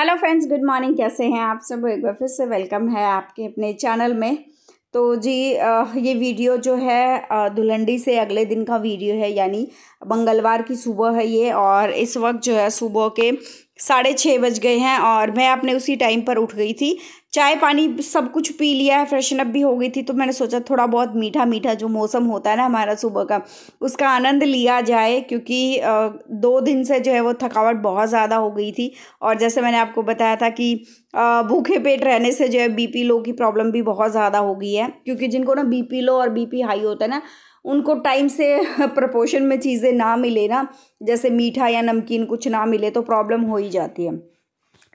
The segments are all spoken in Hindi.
हेलो फ्रेंड्स गुड मॉर्निंग कैसे हैं आप सब एक बार फिर से वेलकम है आपके अपने चैनल में तो जी ये वीडियो जो है दुल्हंडी से अगले दिन का वीडियो है यानी मंगलवार की सुबह है ये और इस वक्त जो है सुबह के साढ़े छः बज गए हैं और मैं अपने उसी टाइम पर उठ गई थी चाय पानी सब कुछ पी लिया है फ्रेशन अप भी हो गई थी तो मैंने सोचा थोड़ा बहुत मीठा मीठा जो मौसम होता है ना हमारा सुबह का उसका आनंद लिया जाए क्योंकि दो दिन से जो है वो थकावट बहुत ज़्यादा हो गई थी और जैसे मैंने आपको बताया था कि भूखे पेट रहने से जो है बी लो की प्रॉब्लम भी बहुत ज़्यादा हो गई है क्योंकि जिनको ना बी लो और बी हाई होता है ना उनको टाइम से प्रपोशन में चीज़ें ना मिले ना जैसे मीठा या नमकीन कुछ ना मिले तो प्रॉब्लम हो ही जाती है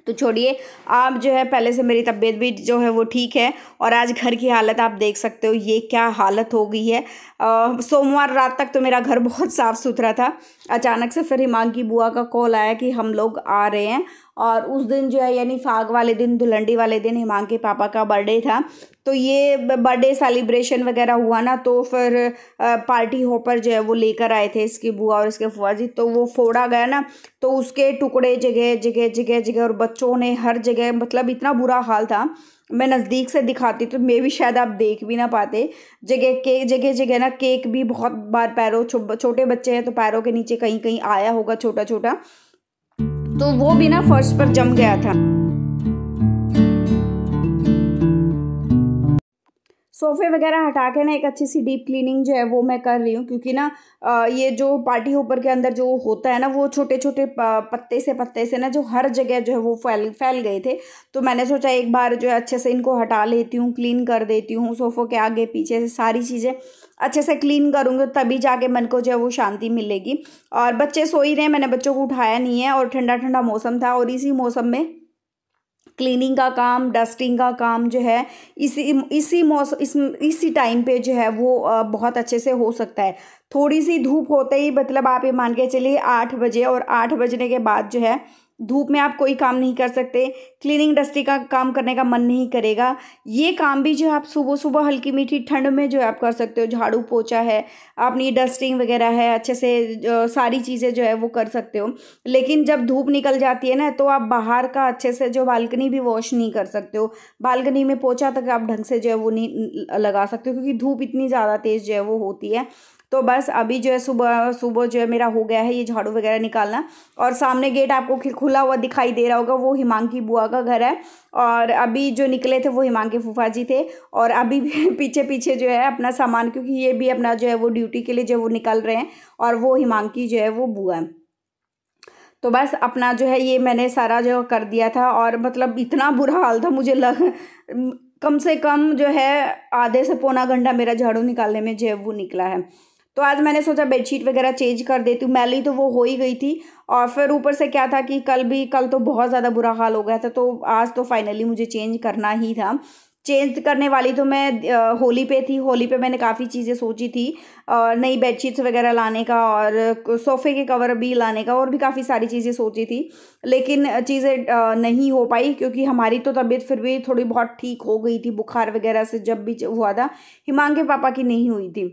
तो छोड़िए आप जो है पहले से मेरी तबीयत भी जो है वो ठीक है और आज घर की हालत आप देख सकते हो ये क्या हालत हो गई है सोमवार रात तक तो मेरा घर बहुत साफ़ सुथरा था अचानक से फिर हिमांग की बुआ का कॉल आया कि हम लोग आ रहे हैं और उस दिन जो है यानी फाग वाले दिन धुलंडी वाले दिन हिमांग के पापा का बर्थडे था तो ये बर्थडे सेलिब्रेशन वगैरह हुआ ना तो फिर पार्टी होपर जो है वो लेकर आए थे इसकी बुआ और इसके फुआ जी तो वो फोड़ा गया ना तो उसके टुकड़े जगह जगह जगह जगह और बच्चों ने हर जगह मतलब इतना बुरा हाल था मैं नज़दीक से दिखाती तो मे भी शायद आप देख भी ना पाते जगह के जगह जगह ना केक भी बहुत बार पैरों छोटे बच्चे हैं तो पैरों के नीचे कहीं कहीं आया होगा छोटा छोटा तो वो भी ना फर्श पर जम गया था सोफ़े वगैरह हटा के ना एक अच्छी सी डीप क्लीनिंग जो है वो मैं कर रही हूँ क्योंकि ना ये जो पार्टी होपर के अंदर जो होता है ना वो छोटे छोटे पत्ते से पत्ते से ना जो हर जगह जो है वो फैल फैल गए थे तो मैंने सोचा एक बार जो है अच्छे से इनको हटा लेती हूँ क्लीन कर देती हूँ सोफ़ों के आगे पीछे से सारी चीज़ें अच्छे से क्लीन करूँगी तभी जाके मन को जो है वो शांति मिलेगी और बच्चे सो ही रहे मैंने बच्चों को उठाया नहीं है और ठंडा ठंडा मौसम था और इसी मौसम में क्लीनिंग का काम डस्टिंग का काम जो है इसी इसी मौसम इस इसी टाइम पे जो है वो बहुत अच्छे से हो सकता है थोड़ी सी धूप होते ही मतलब आप ये मान के चलिए आठ बजे और आठ बजने के बाद जो है धूप में आप कोई काम नहीं कर सकते क्लीनिंग डस्टी का काम करने का मन नहीं करेगा ये काम भी जो है आप सुबह सुबह हल्की मीठी ठंड में जो है आप कर सकते हो झाड़ू पोछा है आपने डस्टिंग वगैरह है अच्छे से सारी चीज़ें जो है वो कर सकते हो लेकिन जब धूप निकल जाती है ना तो आप बाहर का अच्छे से जो बालकनी भी वॉश नहीं कर सकते हो बालकनी में पोछा तक आप ढंग से जो है वो नहीं लगा सकते हो क्योंकि धूप इतनी ज़्यादा तेज़ जो है वो होती है तो बस अभी जो है सुबह सुबह जो है मेरा हो गया है ये झाड़ू वगैरह निकालना और सामने गेट आपको खुला हुआ दिखाई दे रहा होगा वो हिमांकी बुआ का घर है और अभी जो निकले थे वो हिमांकी फूफा जी थे और अभी भी पीछे पीछे जो है अपना सामान क्योंकि ये भी अपना जो है वो ड्यूटी के लिए जो वो निकल रहे हैं और वो हिमांकी जो है वो बुआ है तो बस अपना जो है ये मैंने सारा जो कर दिया था और मतलब इतना बुरा हाल था मुझे लग कम से कम जो है आधे से पौना घंटा मेरा झाड़ू निकालने में जो है वो निकला है तो आज मैंने सोचा बेडशीट वगैरह चेंज कर देती हूँ मैली तो वो हो ही गई थी और फिर ऊपर से क्या था कि कल भी कल तो बहुत ज़्यादा बुरा हाल हो गया था तो आज तो फाइनली मुझे चेंज करना ही था चेंज करने वाली तो मैं होली पे थी होली पे मैंने काफ़ी चीज़ें सोची थी नई बेडशीट्स वगैरह लाने का और सोफ़े के कवर भी लाने का और भी काफ़ी सारी चीज़ें सोची थी लेकिन चीज़ें नहीं हो पाई क्योंकि हमारी तो तबीयत फिर भी थोड़ी बहुत ठीक हो गई थी बुखार वगैरह से जब भी हुआ था हिमांग के पापा की नहीं हुई थी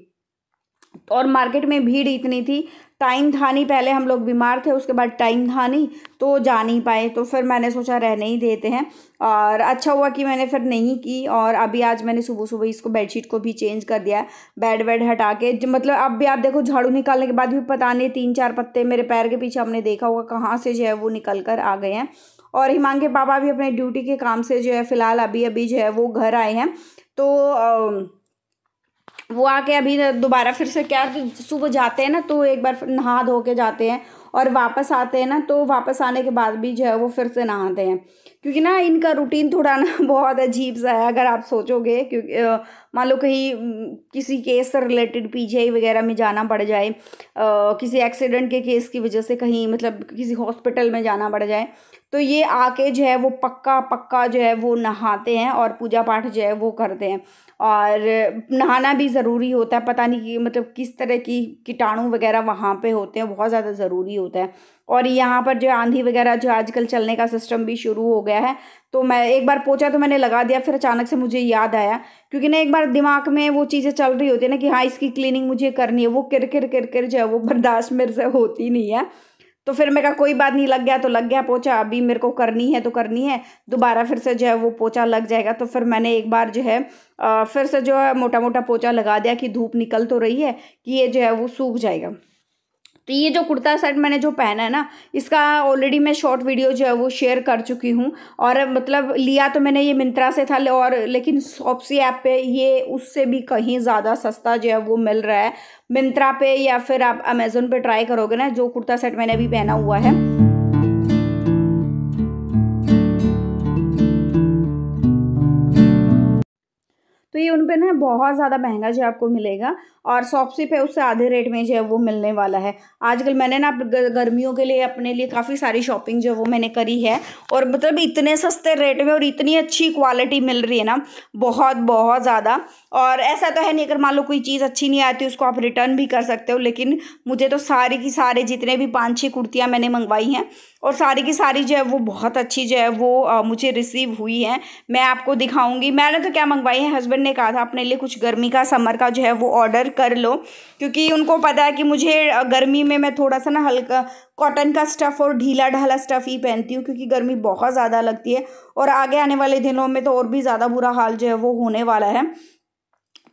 और मार्केट में भीड़ इतनी थी टाइम था नहीं पहले हम लोग बीमार थे उसके बाद टाइम था नहीं तो जा नहीं पाए तो फिर मैंने सोचा रहने ही देते हैं और अच्छा हुआ कि मैंने फिर नहीं की और अभी आज मैंने सुबह सुबह इसको बेडशीट को भी चेंज कर दिया है बेड वेड हटा के मतलब अब भी आप देखो झाड़ू निकालने के बाद भी पता नहीं तीन चार पत्ते मेरे पैर के पीछे हमने देखा होगा कहाँ से जो है वो निकल कर आ गए हैं और हिमांग के पापा भी अपने ड्यूटी के काम से जो है फ़िलहाल अभी अभी जो है वो घर आए हैं तो वो आके अभी दोबारा फिर से क्या सुबह जाते हैं ना तो एक बार नहा धो के जाते हैं और वापस आते हैं ना तो वापस आने के बाद भी जो है वो फिर से नहाते हैं क्योंकि ना इनका रूटीन थोड़ा ना बहुत अजीब सा है अगर आप सोचोगे क्योंकि मान लो कहीं किसी केस से रिलेटेड पीजीआई वगैरह में जाना पड़ जाए आ, किसी एक्सीडेंट के केस की वजह से कहीं मतलब किसी हॉस्पिटल में जाना पड़ जाए तो ये आके जो है वो पक्का पक्का जो है वो नहाते हैं और पूजा पाठ जो है वो करते हैं और नहाना भी ज़रूरी होता है पता नहीं कि मतलब किस तरह की कीटाणु वगैरह वहाँ पे होते हैं बहुत ज़्यादा ज़रूरी होता है और यहाँ पर जो आंधी वगैरह जो आजकल चलने का सिस्टम भी शुरू हो गया है तो मैं एक बार पहुँचा तो मैंने लगा दिया फिर अचानक से मुझे याद आया क्योंकि ना एक बार दिमाग में वो चीज़ें चल रही होती है ना कि हाँ इसकी क्लीनिंग मुझे करनी है वो किर किर किर किर जो है वो बर्दाश्त मेरे से होती नहीं है तो फिर मैं कहा कोई बात नहीं लग गया तो लग गया पोछा अभी मेरे को करनी है तो करनी है दोबारा फिर से जो है वो पोछा लग जाएगा तो फिर मैंने एक बार जो है फिर से जो है मोटा मोटा पोछा लगा दिया कि धूप निकल तो रही है कि ये जो है वो सूख जाएगा ये जो कुर्ता सेट मैंने जो पहना है ना इसका ऑलरेडी मैं शॉर्ट वीडियो जो है वो शेयर कर चुकी हूँ और मतलब लिया तो मैंने ये मिंत्रा से था ले और लेकिन सॉप्सी ऐप पे ये उससे भी कहीं ज़्यादा सस्ता जो है वो मिल रहा है मिंत्रा पे या फिर आप अमेज़ोन पे ट्राई करोगे ना जो कुर्ता सेट मैंने अभी पहना हुआ है उन पर ना बहुत ज़्यादा महंगा जो आपको मिलेगा और सॉपसी पे उससे आधे रेट में जो है वो मिलने वाला है आजकल मैंने ना गर्मियों के लिए अपने लिए काफ़ी सारी शॉपिंग जो वो मैंने करी है और मतलब इतने सस्ते रेट में और इतनी अच्छी क्वालिटी मिल रही है ना बहुत बहुत ज़्यादा और ऐसा तो है नहीं अगर मान लो कोई चीज़ अच्छी नहीं आती उसको आप रिटर्न भी कर सकते हो लेकिन मुझे तो सारी की सारे जितने भी पाँच छः कुर्तियाँ मैंने मंगवाई हैं और सारी की सारी जो है वो बहुत अच्छी जो है वो मुझे रिसीव हुई है मैं आपको दिखाऊंगी मैंने तो क्या मंगवाई है हस्बैंड ने कहा था अपने लिए कुछ गर्मी का समर का जो है वो ऑर्डर कर लो क्योंकि उनको पता है कि मुझे गर्मी में मैं थोड़ा सा ना हल्का कॉटन का स्टफ़ और ढीला ढाला स्टफ़ ही पहनती हूँ क्योंकि गर्मी बहुत ज़्यादा लगती है और आगे आने वाले दिनों में तो और भी ज़्यादा बुरा हाल जो है वो होने वाला है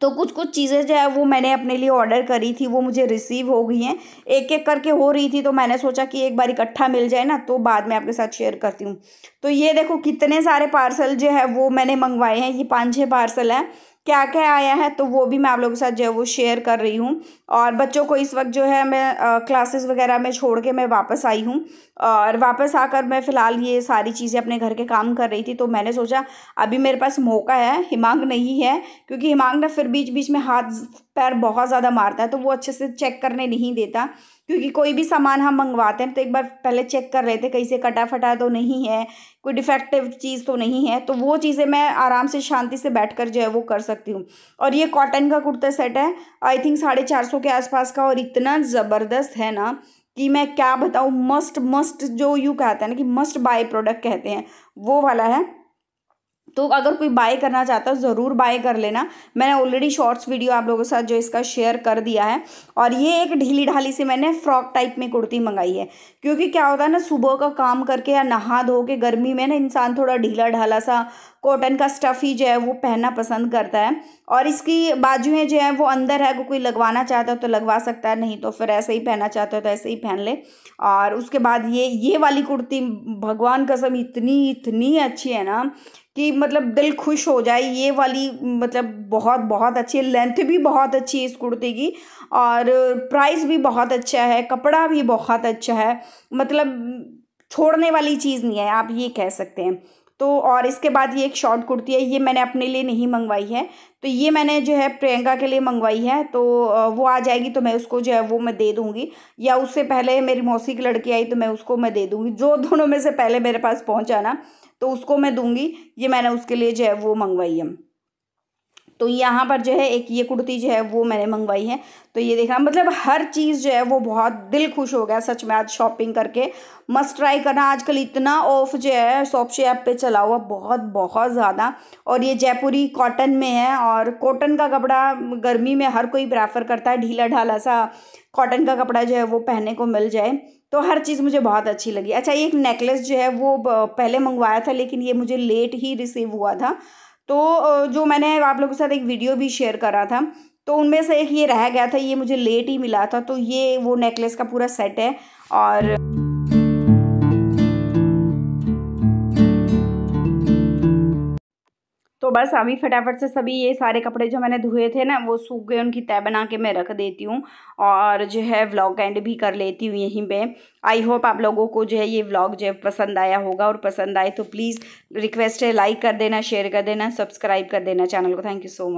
तो कुछ कुछ चीज़ें जो है वो मैंने अपने लिए ऑर्डर करी थी वो मुझे रिसीव हो गई हैं एक एक करके हो रही थी तो मैंने सोचा कि एक बार इकट्ठा मिल जाए ना तो बाद में आपके साथ शेयर करती हूँ तो ये देखो कितने सारे पार्सल जो है वो मैंने मंगवाए हैं ये पाँच छह पार्सल हैं क्या क्या आया है तो वो भी मैं आप लोगों के साथ जो है वो शेयर कर रही हूँ और बच्चों को इस वक्त जो है मैं क्लासेस वगैरह में छोड़ के मैं वापस आई हूँ और वापस आकर मैं फ़िलहाल ये सारी चीज़ें अपने घर के काम कर रही थी तो मैंने सोचा अभी मेरे पास मौका है हिमांग नहीं है क्योंकि हिमांग ना फिर बीच बीच में हाथ पैर बहुत ज़्यादा मारता है तो वो अच्छे से चेक करने नहीं देता क्योंकि कोई भी सामान हम मंगवाते हैं तो एक बार पहले चेक कर लेते हैं कहीं से कटा फटा तो नहीं है कोई डिफेक्टिव चीज़ तो नहीं है तो वो चीज़ें मैं आराम से शांति से बैठ कर जो है वो कर सकती हूँ और ये कॉटन का कुर्ता सेट है आई थिंक साढ़े चार सौ के आसपास का और इतना ज़बरदस्त है ना कि मैं क्या बताऊँ मस्ट मस्ट जो यू कहते हैं ना कि मस्ट बाय प्रोडक्ट कहते हैं वो वाला है तो अगर कोई बाय करना चाहता है ज़रूर बाय कर लेना मैंने ऑलरेडी शॉर्ट्स वीडियो आप लोगों के साथ जो इसका शेयर कर दिया है और ये एक ढीली ढाली से मैंने फ्रॉक टाइप में कुर्ती मंगाई है क्योंकि क्या होता है ना सुबह का काम करके या नहा धो के गर्मी में ना इंसान थोड़ा ढीला ढाला सा कॉटन का स्टफ़ ही जो है वो पहनना पसंद करता है और इसकी बाजुएँ जो है वो अंदर है अगर कोई लगवाना चाहता है तो लगवा सकता है नहीं तो फिर ऐसे ही पहनना चाहता है तो ऐसे ही पहन ले और उसके बाद ये ये वाली कुर्ती भगवान कसम इतनी इतनी अच्छी है ना कि मतलब दिल खुश हो जाए ये वाली मतलब बहुत बहुत अच्छी है लेंथ भी बहुत अच्छी है इस कुर्ती की और प्राइस भी बहुत अच्छा है कपड़ा भी बहुत अच्छा है मतलब छोड़ने वाली चीज़ नहीं है आप ये कह सकते हैं तो और इसके बाद ये एक शॉर्ट कुर्ती है ये मैंने अपने लिए नहीं मंगवाई है तो ये मैंने जो है प्रियंका के लिए मंगवाई है तो वो आ जाएगी तो मैं उसको जो है वो मैं दे दूँगी या उससे पहले मेरी मौसी की लड़की आई तो मैं उसको मैं दे दूँगी जो दोनों में से पहले मेरे पास पहुँचा ना तो उसको मैं दूँगी ये मैंने उसके लिए जो है वो मंगवाई है तो यहाँ पर जो है एक ये कुर्ती जो है वो मैंने मंगवाई है तो ये देखा मतलब हर चीज़ जो है वो बहुत दिल खुश हो गया सच में आज शॉपिंग करके मस्ट ट्राई करना आजकल इतना ऑफ जो है शॉप शे ऐप पे चला हुआ बहुत बहुत ज़्यादा और ये जयपुरी कॉटन में है और कॉटन का कपड़ा गर्मी में हर कोई प्रेफर करता है ढीला ढाला सा कॉटन का कपड़ा जो है वो पहने को मिल जाए तो हर चीज़ मुझे बहुत अच्छी लगी अच्छा एक नेकलेस जो है वो पहले मंगवाया था लेकिन ये मुझे लेट ही रिसीव हुआ था तो जो मैंने आप लोगों के साथ एक वीडियो भी शेयर करा था तो उनमें से एक ये रह गया था ये मुझे लेट ही मिला था तो ये वो नेकलेस का पूरा सेट है और तो बस अभी फटाफट से सभी ये सारे कपड़े जो मैंने धोए थे ना वो सूख गए उनकी तय बना के मैं रख देती हूँ और जो है व्लॉग एंड भी कर लेती हूँ यहीं पे आई होप आप लोगों को जो है ये व्लॉग जो पसंद आया होगा और पसंद आए तो प्लीज़ रिक्वेस्ट है लाइक कर देना शेयर कर देना सब्सक्राइब कर देना चैनल को थैंक यू सो मच